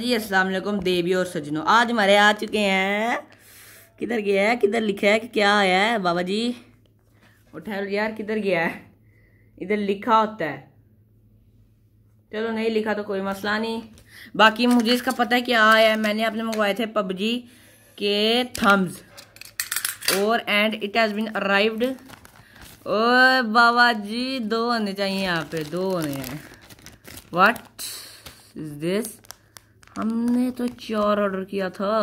जी असलम देवी और सजनों आज हमारे आ चुके हैं किधर गया है किधर लिखा है कि क्या आया है बाबा जी उठा यार किधर गया है इधर लिखा होता है चलो नहीं लिखा तो कोई मसला नहीं बाकी मुझे इसका पता है क्या आया है मैंने आपने मंगवाए थे पबजी के थम्स और and it has been arrived और बाबा जी दो होने चाहिए यहाँ पे दो होने हैं वट इज दिस हमने तो चार ऑर्डर किया था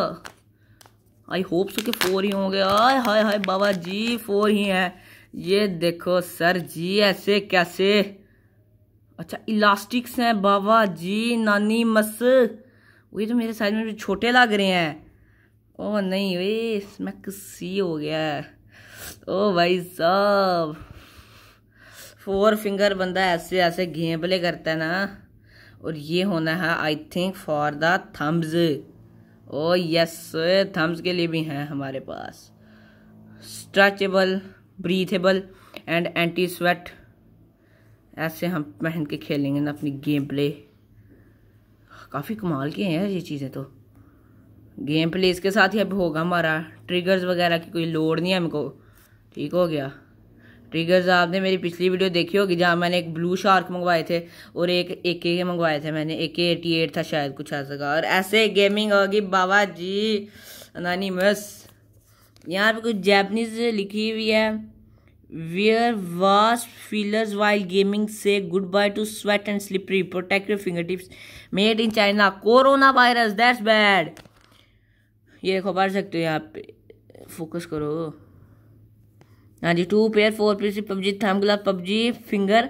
आई होप सो कि फोर ही होंगे आय हाय हाय बाबा जी फोर ही हैं ये देखो सर जी ऐसे कैसे अच्छा इलास्टिक्स हैं बाबा जी नानी मस वही तो मेरे साइज में भी छोटे लग रहे हैं ओ नहीं वे इसमें किसी हो गया है ओ भाई साहब फोर फिंगर बंदा ऐसे ऐसे घेबले करता है ना और ये होना है I think for the thumbs oh yes thumbs के लिए भी हैं हमारे पास stretchable breathable and anti sweat ऐसे हम पहन के खेलेंगे ना अपनी गेम प्ले काफ़ी कमाल के हैं ये चीज़ें तो गेम प्ले इसके साथ ही अब होगा हमारा ट्रिगर्स वगैरह की कोई लोड नहीं है हमको ठीक हो गया ट्रिगर्स आपने मेरी पिछली वीडियो देखी होगी जहाँ मैंने एक ब्लू शार्क मंगवाए थे और एक ए के के मंगवाए थे मैंने ए के एटी एट था शायद कुछ ऐसा का और ऐसे गेमिंग होगी बाबा जी नानी मस यहाँ पे कुछ जैपनीज लिखी हुई है wear wash feelers while gaming से good bye to sweat and slippery protect your finger tips made in China corona virus that's bad ये देखो पढ़ सकते हो यहाँ पे फोकस करो हाँ जी two pair four PC PUBG थम्बला PUBG finger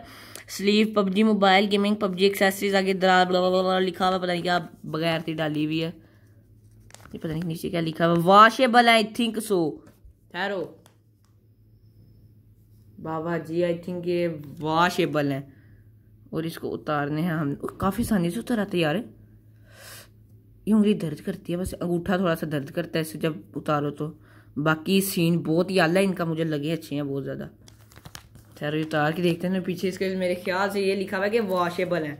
sleeve PUBG mobile gaming PUBG accessories आगे दरार बला बला बला लिखा हुआ पता नहीं क्या बगैर थी डाली हुई है ये पता नहीं नीचे क्या लिखा हुआ वॉशेबल आई थिंक सो ठहरो बाबा जी आई थिंक ये वॉशेबल है और इसको उतारने हैं हम काफ़ी आसानी से उतर आते यार ये उंगली दर्द करती है बस अंगूठा थोड़ा सा दर्द करता है इसे जब उतारो तो बाकी सीन बहुत ही आला इनका मुझे लगे अच्छे हैं बहुत ज़्यादा खैर उतार के देखते हैं पीछे इसके मेरे ख्याल से ये लिखा हुआ है कि वॉशेबल है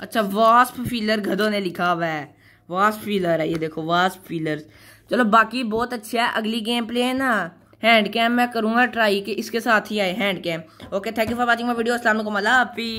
अच्छा वास्प फीलर गधों ने लिखा हुआ है वास्प फीलर है ये देखो वास्प फीलर चलो बाकी बहुत अच्छा है अगली गेम प्ले है ना हैंड कैम मैं करूँगा ट्राई कि इसके साथ ही आए hand cam okay thank you for watching my video असल हाफी